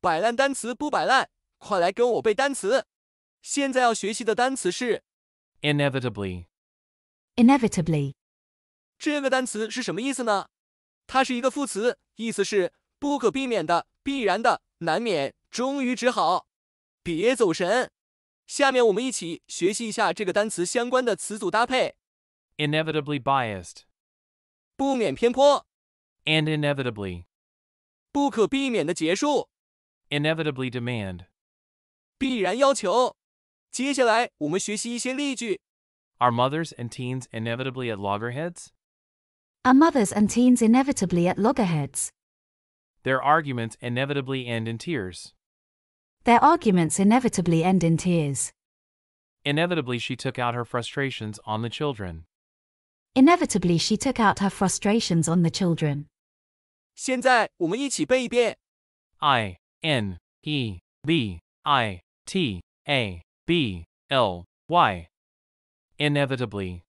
摆烂单词不摆烂，快来跟我背单词。现在要学习的单词是 inevitably。inevitably 这个单词是什么意思呢？它是一个副词，意思是不可避免的、必然的、难免、终于只好。别走神，下面我们一起学习一下这个单词相关的词组搭配。inevitably biased 不免偏颇，and inevitably 不可避免的结束。inevitably demand. 必然要求。接下来我们学习一些例句。Are mothers and teens inevitably at loggerheads? Are mothers and teens inevitably at loggerheads? Their arguments inevitably end in tears. Their arguments inevitably end in tears. Inevitably, she took out her frustrations on the children. Inevitably, she took out her frustrations on the children. 现在我们一起背一遍。I Inevitably. T A B L Y。Inevitably，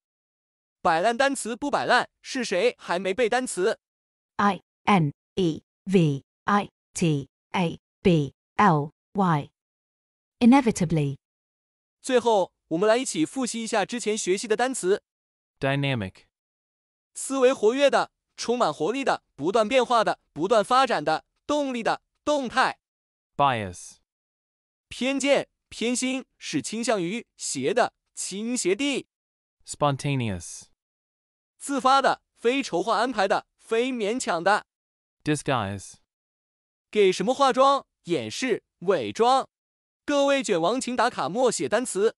摆烂单词不摆烂，是谁还没背单词？I N E V I T A B L Y。Inevitably。最后，我们来一起复习一下之前学习的单词。Dynamic，思维活跃的，充满活力的，不断变化的，不断发展的，动力的。动态，bias，偏见、偏心是倾向于斜的、倾斜地 spontaneous，自发的、非筹划安排的、非勉强的。disguise，给什么化妆、掩饰、伪装。各位卷王，请打卡默写单词。